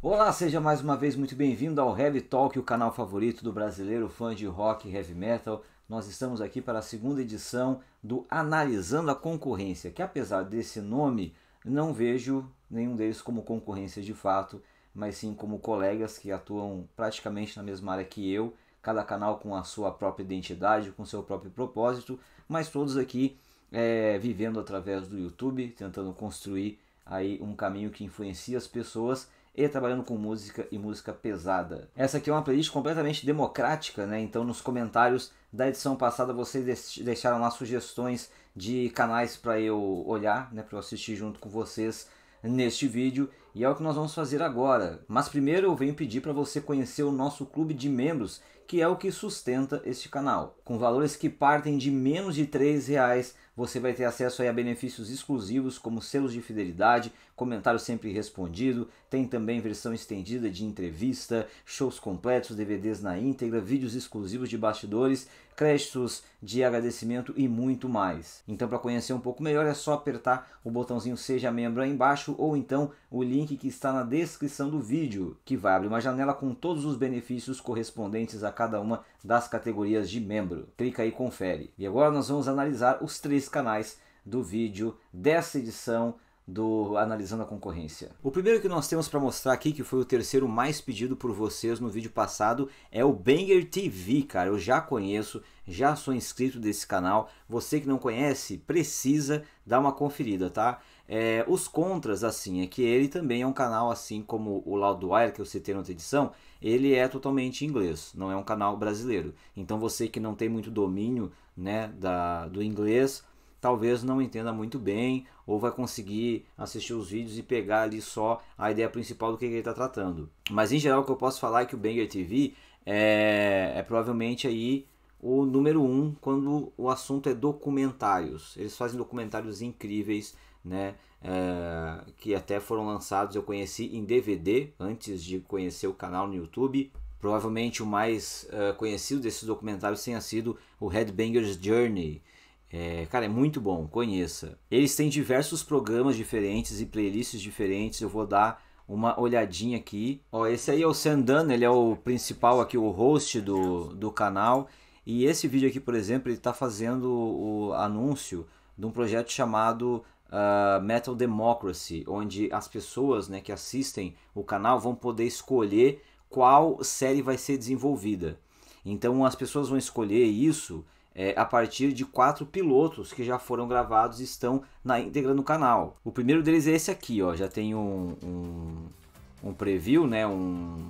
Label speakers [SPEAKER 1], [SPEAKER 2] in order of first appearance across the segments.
[SPEAKER 1] Olá, seja mais uma vez muito bem-vindo ao Heavy Talk, o canal favorito do brasileiro fã de rock e heavy metal. Nós estamos aqui para a segunda edição do Analisando a Concorrência, que apesar desse nome, não vejo nenhum deles como concorrência de fato, mas sim como colegas que atuam praticamente na mesma área que eu, cada canal com a sua própria identidade, com seu próprio propósito, mas todos aqui é, vivendo através do YouTube, tentando construir aí um caminho que influencia as pessoas e trabalhando com música e música pesada. Essa aqui é uma playlist completamente democrática, né? Então nos comentários da edição passada vocês deixaram lá sugestões de canais para eu olhar, né, para eu assistir junto com vocês neste vídeo e é o que nós vamos fazer agora. Mas primeiro eu venho pedir para você conhecer o nosso clube de membros que é o que sustenta este canal. Com valores que partem de menos de R$ reais, você vai ter acesso a benefícios exclusivos como selos de fidelidade, comentário sempre respondido, tem também versão estendida de entrevista, shows completos, DVDs na íntegra, vídeos exclusivos de bastidores, créditos de agradecimento e muito mais. Então para conhecer um pouco melhor é só apertar o botãozinho seja membro aí embaixo ou então o link que está na descrição do vídeo, que vai abrir uma janela com todos os benefícios correspondentes a cada uma das categorias de membro. Clica aí e confere. E agora nós vamos analisar os três canais do vídeo dessa edição do Analisando a Concorrência. O primeiro que nós temos para mostrar aqui, que foi o terceiro mais pedido por vocês no vídeo passado, é o Banger TV, cara. Eu já conheço, já sou inscrito desse canal. Você que não conhece, precisa dar uma conferida, tá? É, os contras, assim, é que ele também é um canal, assim como o Loudwire, que eu citei na outra edição, ele é totalmente inglês, não é um canal brasileiro. Então você que não tem muito domínio né, da, do inglês, talvez não entenda muito bem, ou vai conseguir assistir os vídeos e pegar ali só a ideia principal do que ele está tratando. Mas em geral o que eu posso falar é que o Banger TV é, é provavelmente aí o número um quando o assunto é documentários. Eles fazem documentários incríveis, né? É, que até foram lançados, eu conheci em DVD antes de conhecer o canal no YouTube. Provavelmente o mais uh, conhecido desses documentários tenha sido o Headbanger's Journey. É, cara, é muito bom, conheça. Eles têm diversos programas diferentes e playlists diferentes. Eu vou dar uma olhadinha aqui. Ó, esse aí é o Sandan, ele é o principal aqui, o host do, do canal. E esse vídeo aqui, por exemplo, ele está fazendo o anúncio de um projeto chamado uh, Metal Democracy, onde as pessoas né, que assistem o canal vão poder escolher qual série vai ser desenvolvida. Então as pessoas vão escolher isso é, a partir de quatro pilotos que já foram gravados e estão na íntegra no canal. O primeiro deles é esse aqui, ó, já tem um, um, um preview, né, um,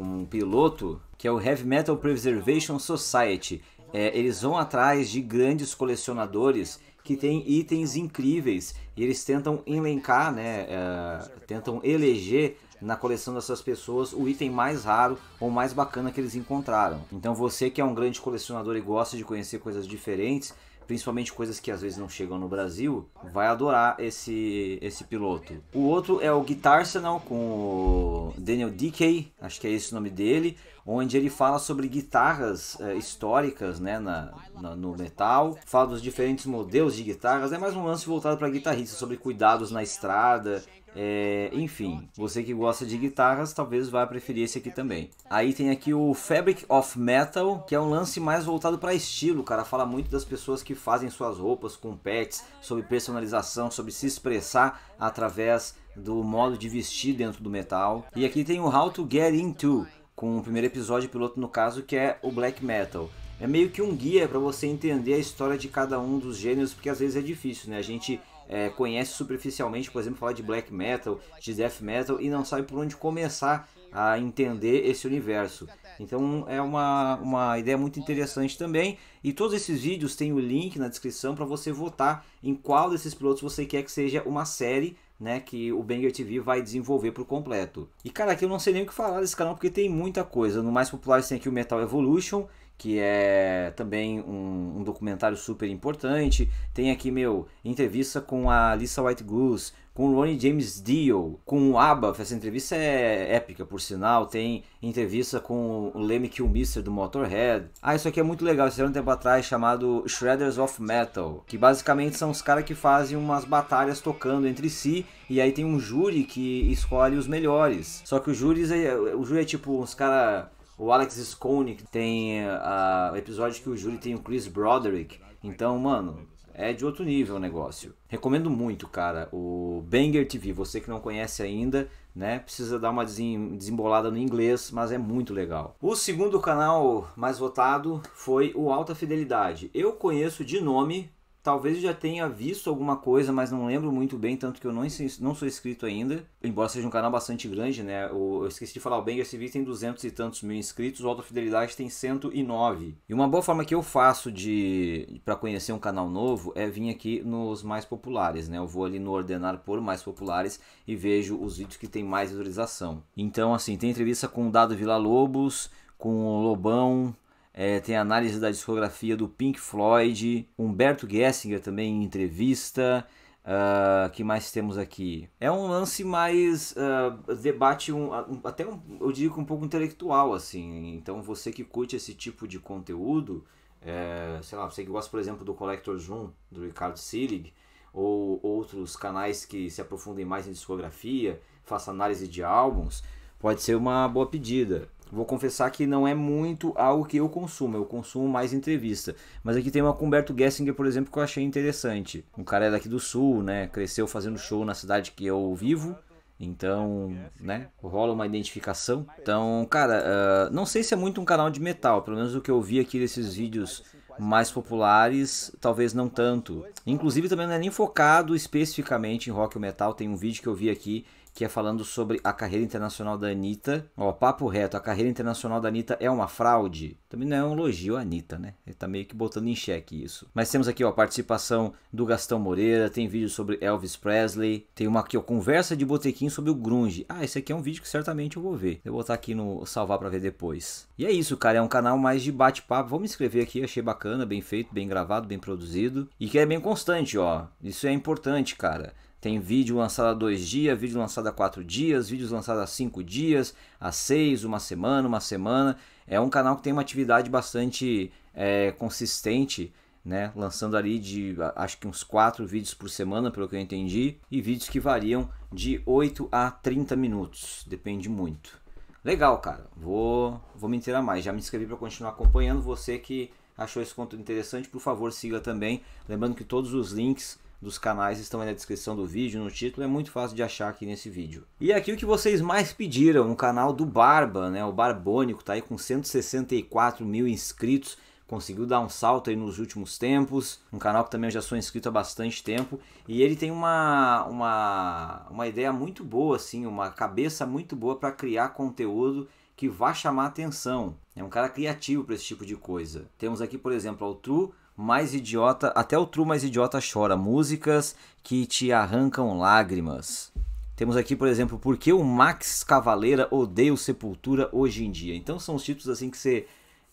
[SPEAKER 1] um piloto que é o Heavy Metal Preservation Society. É, eles vão atrás de grandes colecionadores que têm itens incríveis e eles tentam elencar, né, é, tentam eleger na coleção dessas pessoas o item mais raro ou mais bacana que eles encontraram. Então você que é um grande colecionador e gosta de conhecer coisas diferentes, principalmente coisas que às vezes não chegam no Brasil, vai adorar esse, esse piloto. O outro é o Guitar Arsenal com o Daniel Dickey, acho que é esse o nome dele, onde ele fala sobre guitarras é, históricas né, na, na, no metal, fala dos diferentes modelos de guitarras, é mais um lance voltado para guitarrista, sobre cuidados na estrada, é, enfim, você que gosta de guitarras talvez vá preferir esse aqui também. Aí tem aqui o Fabric of Metal, que é um lance mais voltado para estilo, cara. Fala muito das pessoas que fazem suas roupas com pets, sobre personalização, sobre se expressar através do modo de vestir dentro do metal. E aqui tem o How to Get Into, com o primeiro episódio piloto no caso, que é o Black Metal é meio que um guia para você entender a história de cada um dos gêneros, porque às vezes é difícil, né? A gente é, conhece superficialmente, por exemplo, falar de black metal, de death metal e não sabe por onde começar a entender esse universo. Então é uma, uma ideia muito interessante também. E todos esses vídeos têm o link na descrição para você votar em qual desses pilotos você quer que seja uma série né, que o Banger TV vai desenvolver por completo. E cara, aqui eu não sei nem o que falar desse canal porque tem muita coisa. No mais popular tem aqui o Metal Evolution, que é também um, um, documentário super importante. Tem aqui, meu, entrevista com a Lisa White Goose, com o Ronnie James Dio, com o Aba Essa entrevista é épica, por sinal. Tem entrevista com o Lemmy Kilmister do Motorhead. Ah, isso aqui é muito legal. Isso era um tempo atrás chamado Shredders of Metal, que basicamente são os caras que fazem umas batalhas tocando entre si. E aí tem um júri que escolhe os melhores. Só que o júri é, o júri é tipo uns caras o Alex Scone tem uh, o episódio que o Júlio tem o Chris Broderick. Então, mano, é de outro nível o negócio. Recomendo muito, cara, o Banger TV. Você que não conhece ainda, né? Precisa dar uma desembolada no inglês, mas é muito legal. O segundo canal mais votado foi o Alta Fidelidade. Eu conheço de nome, talvez eu já tenha visto alguma coisa, mas não lembro muito bem, tanto que eu não, não sou inscrito ainda. Embora seja um canal bastante grande, né? eu esqueci de falar, o Banger Civil tem duzentos e tantos mil inscritos, o Alta Fidelidade tem 109. E uma boa forma que eu faço de para conhecer um canal novo é vir aqui nos mais populares, né? Eu vou ali no ordenar por mais populares e vejo os vídeos que tem mais visualização. Então, assim, tem entrevista com o Dado Vila Lobos, com o Lobão, é, tem análise da discografia do Pink Floyd, Humberto Gessinger também em entrevista. Uh, que mais temos aqui? É um lance mais uh, debate, um, ah, um, até um, eu digo um pouco intelectual, assim. Então você que curte esse tipo de conteúdo, é, sei lá, você que gosta, por exemplo, do Collector Zoom, do Ricardo Silig, ou outros canais que se aprofundem mais em discografia, faça análise de álbuns, pode ser uma boa pedida. Vou confessar que não é muito algo que eu consumo, eu consumo mais entrevista. Mas aqui tem uma com Humberto Gessinger, por exemplo, que eu achei interessante. Um cara é daqui do sul, né? Cresceu fazendo show na cidade que eu vivo. Então, né? Rola uma identificação. Então, cara, uh, não sei se é muito um canal de metal, pelo menos o que eu vi aqui desses vídeos mais populares, talvez não tanto. Inclusive, também não é nem focado especificamente em rock ou metal. Tem um vídeo que eu vi aqui que é falando sobre a carreira internacional da Anitta. Ó, papo reto, a carreira internacional da Anitta é uma fraude? Também não é um elogio à Anitta, né? Ele tá meio que botando em xeque isso. Mas temos aqui, ó, participação do Gastão Moreira, tem vídeo sobre Elvis Presley, tem uma aqui, ó, conversa de botequim sobre o grunge. Ah, esse aqui é um vídeo que certamente eu vou ver. Eu vou botar aqui no salvar para ver depois. E é isso, cara, é um canal mais de bate-papo. Vou me inscrever aqui, achei bacana, bem feito, bem gravado, bem produzido e que é bem constante, ó. Isso é importante, cara. Tem vídeo lançado há dois dias, vídeo lançado há quatro dias, vídeos lançados há cinco dias, há seis, uma semana, uma semana. É um canal que tem uma atividade bastante é, consistente, né? Lançando ali de acho que uns quatro vídeos por semana, pelo que eu entendi, e vídeos que variam de 8 a 30 minutos, depende muito. Legal, cara. Vou, vou me inteirar mais. Já me inscrevi para continuar acompanhando. Você que achou esse conteúdo interessante, por favor, siga também. Lembrando que todos os links dos canais estão aí na descrição do vídeo, no título, é muito fácil de achar aqui nesse vídeo. E aqui o que vocês mais pediram, o canal do Barba, né? O Barbônico tá aí com 164 mil inscritos, conseguiu dar um salto aí nos últimos tempos, um canal que também eu já sou inscrito há bastante tempo, e ele tem uma, uma, uma ideia muito boa, assim, uma cabeça muito boa para criar conteúdo que vá chamar atenção. É um cara criativo para esse tipo de coisa. Temos aqui, por exemplo, o True mais idiota, até o true mais idiota chora. Músicas que te arrancam lágrimas. Temos aqui, por exemplo, Por que o Max Cavaleira odeia o Sepultura hoje em dia? Então são os títulos assim que você.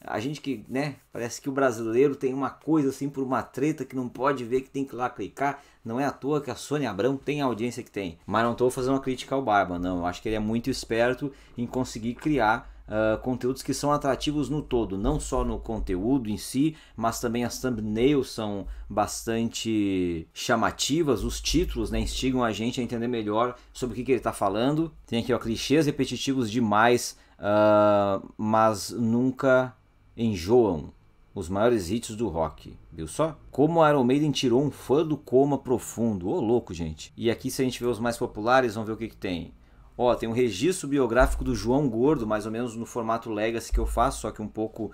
[SPEAKER 1] A gente que, né? Parece que o brasileiro tem uma coisa assim por uma treta que não pode ver, que tem que ir lá clicar. Não é à toa que a Sônia Abrão tem a audiência que tem. Mas não estou fazendo uma crítica ao Barba, não. Eu acho que ele é muito esperto em conseguir criar Uh, conteúdos que são atrativos no todo, não só no conteúdo em si, mas também as thumbnails são bastante chamativas, os títulos né, instigam a gente a entender melhor sobre o que, que ele está falando. Tem aqui ó, clichês repetitivos demais, uh, mas nunca enjoam. Os maiores hits do rock, viu só? Como a Iron Maiden tirou um fã do coma profundo. Ô, oh, louco, gente. E aqui, se a gente ver os mais populares, vamos ver o que, que tem. Ó, tem um registro biográfico do João Gordo, mais ou menos no formato Legacy que eu faço, só que um pouco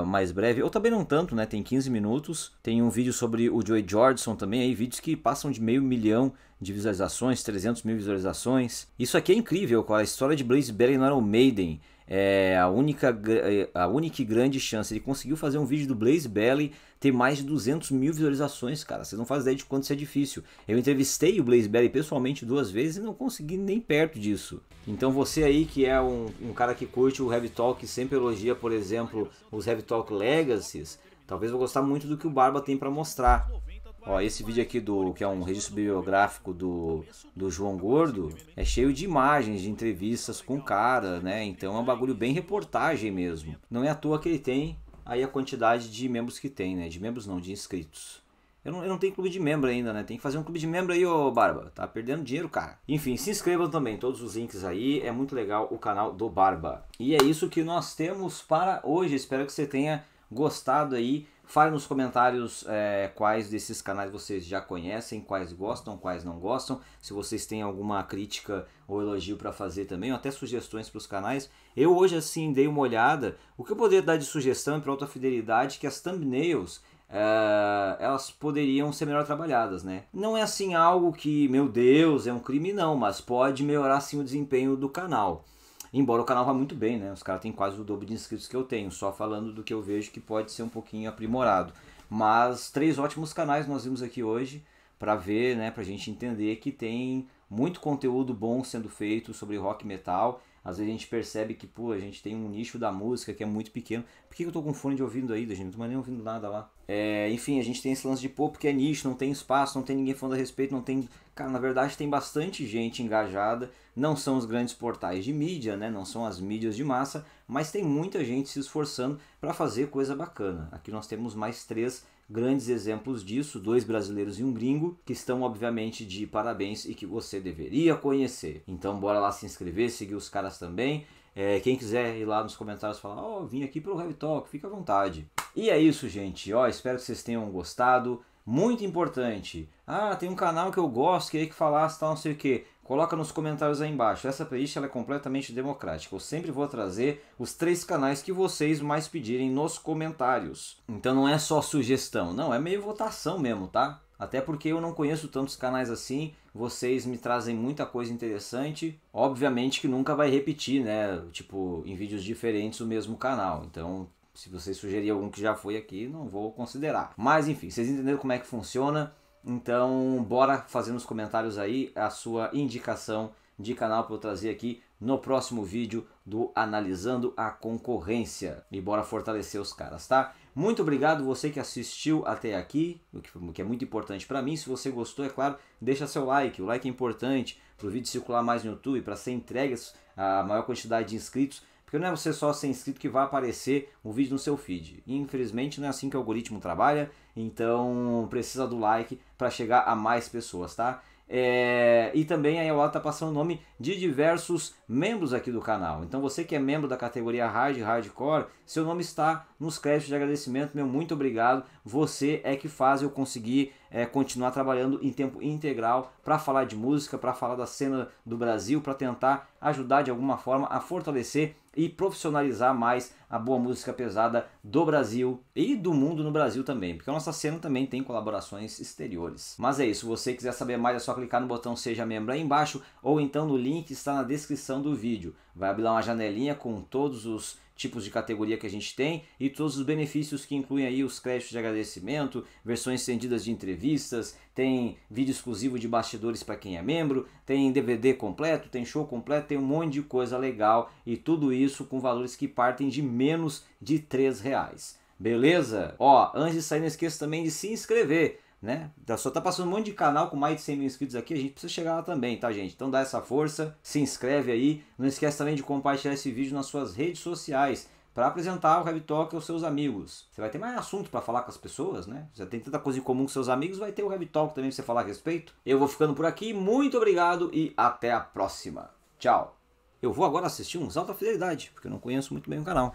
[SPEAKER 1] uh, mais breve. Ou também não tanto, né? Tem 15 minutos. Tem um vídeo sobre o Joey Jordison também, aí vídeos que passam de meio milhão de visualizações, 300 mil visualizações. Isso aqui é incrível, com a história de Blaze Berry no Iron Maiden é a única, é, a única grande chance. Ele conseguiu fazer um vídeo do Blaze Belly ter mais de 200 mil visualizações, cara. Vocês não fazem ideia de quanto isso é difícil. Eu entrevistei o Blaze Berry pessoalmente duas vezes e não consegui nem perto disso. Então você aí que é um, um cara que curte o Heavy Talk e sempre elogia, por exemplo, os Heavy Talk Legacies, talvez vou gostar muito do que o Barba tem para mostrar. Ó, esse vídeo aqui do que é um registro bibliográfico do, do João Gordo é cheio de imagens, de entrevistas com o cara, né? Então é um bagulho bem reportagem mesmo. Não é à toa que ele tem aí a quantidade de membros que tem, né? De membros não, de inscritos. Eu não, eu não tenho clube de membro ainda, né? Tem que fazer um clube de membro aí, ô Barba. Tá perdendo dinheiro, cara. Enfim, se inscrevam também. Todos os links aí. É muito legal o canal do Barba. E é isso que nós temos para hoje. Espero que você tenha gostado aí Fale nos comentários é, quais desses canais vocês já conhecem, quais gostam, quais não gostam. Se vocês têm alguma crítica ou elogio para fazer também, ou até sugestões para os canais. Eu hoje, assim, dei uma olhada. O que eu poderia dar de sugestão para alta fidelidade é que as thumbnails é, elas poderiam ser melhor trabalhadas, né? Não é assim algo que, meu Deus, é um crime, não, mas pode melhorar sim o desempenho do canal. Embora o canal vá muito bem, né? Os caras têm quase o dobro de inscritos que eu tenho, só falando do que eu vejo que pode ser um pouquinho aprimorado. Mas três ótimos canais nós vimos aqui hoje para ver, né, pra gente entender que tem muito conteúdo bom sendo feito sobre rock metal às vezes a gente percebe que, pô, a gente tem um nicho da música que é muito pequeno. Por que eu tô com fone de ouvido aí, gente? Não tô mais nem ouvindo nada lá. É, enfim, a gente tem esse lance de, pô, porque é nicho, não tem espaço, não tem ninguém falando a respeito, não tem. Cara, na verdade tem bastante gente engajada. Não são os grandes portais de mídia, né? Não são as mídias de massa, mas tem muita gente se esforçando para fazer coisa bacana. Aqui nós temos mais três grandes exemplos disso, dois brasileiros e um gringo, que estão obviamente de parabéns e que você deveria conhecer. Então bora lá se inscrever, seguir os caras também. É, quem quiser ir lá nos comentários falar, ó, oh, vim aqui pro Heavy Talk, fica à vontade. E é isso, gente. Ó, espero que vocês tenham gostado. Muito importante. Ah, tem um canal que eu gosto, queria que falasse tal, não sei o que. Coloca nos comentários aí embaixo. Essa playlist é completamente democrática. Eu sempre vou trazer os três canais que vocês mais pedirem nos comentários. Então não é só sugestão, não, é meio votação mesmo, tá? Até porque eu não conheço tantos canais assim, vocês me trazem muita coisa interessante. Obviamente que nunca vai repetir, né? Tipo, em vídeos diferentes o mesmo canal. Então, se vocês sugerirem algum que já foi aqui, não vou considerar. Mas enfim, vocês entenderam como é que funciona. Então, bora fazer nos comentários aí a sua indicação de canal para eu trazer aqui no próximo vídeo do Analisando a Concorrência. E bora fortalecer os caras, tá? Muito obrigado você que assistiu até aqui, o que é muito importante para mim. Se você gostou, é claro, deixa seu like. O like é importante para o vídeo circular mais no YouTube, para ser entregue a maior quantidade de inscritos porque não é você só ser inscrito que vai aparecer um vídeo no seu feed. Infelizmente não é assim que o algoritmo trabalha, então precisa do like para chegar a mais pessoas, tá? É, e também aí ao está passando o nome de diversos membros aqui do canal. Então você que é membro da categoria Hard Hardcore, seu nome está nos créditos de agradecimento, meu muito obrigado. Você é que faz eu conseguir é, continuar trabalhando em tempo integral para falar de música, para falar da cena do Brasil, para tentar ajudar de alguma forma a fortalecer e profissionalizar mais a boa música pesada do Brasil e do mundo no Brasil também, porque a nossa cena também tem colaborações exteriores. Mas é isso, se você quiser saber mais é só clicar no botão Seja Membro aí embaixo ou então no link que está na descrição do vídeo. Vai abrir lá uma janelinha com todos os tipos de categoria que a gente tem e todos os benefícios que incluem aí os créditos de agradecimento, versões estendidas de entrevistas, tem vídeo exclusivo de bastidores para quem é membro, tem DVD completo, tem show completo, tem um monte de coisa legal e tudo isso com valores que partem de menos de 3 reais. Beleza? Ó, antes de sair, não esqueça também de se inscrever né? Então, só tá passando um monte de canal com mais de 100 mil inscritos aqui, a gente precisa chegar lá também, tá, gente? Então dá essa força, se inscreve aí, não esquece também de compartilhar esse vídeo nas suas redes sociais para apresentar o Web Talk aos seus amigos. Você vai ter mais assunto para falar com as pessoas, né? Você tem tanta coisa em comum com seus amigos, vai ter o Web Talk também para você falar a respeito. Eu vou ficando por aqui, muito obrigado e até a próxima. Tchau. Eu vou agora assistir uns alta fidelidade, porque eu não conheço muito bem o canal.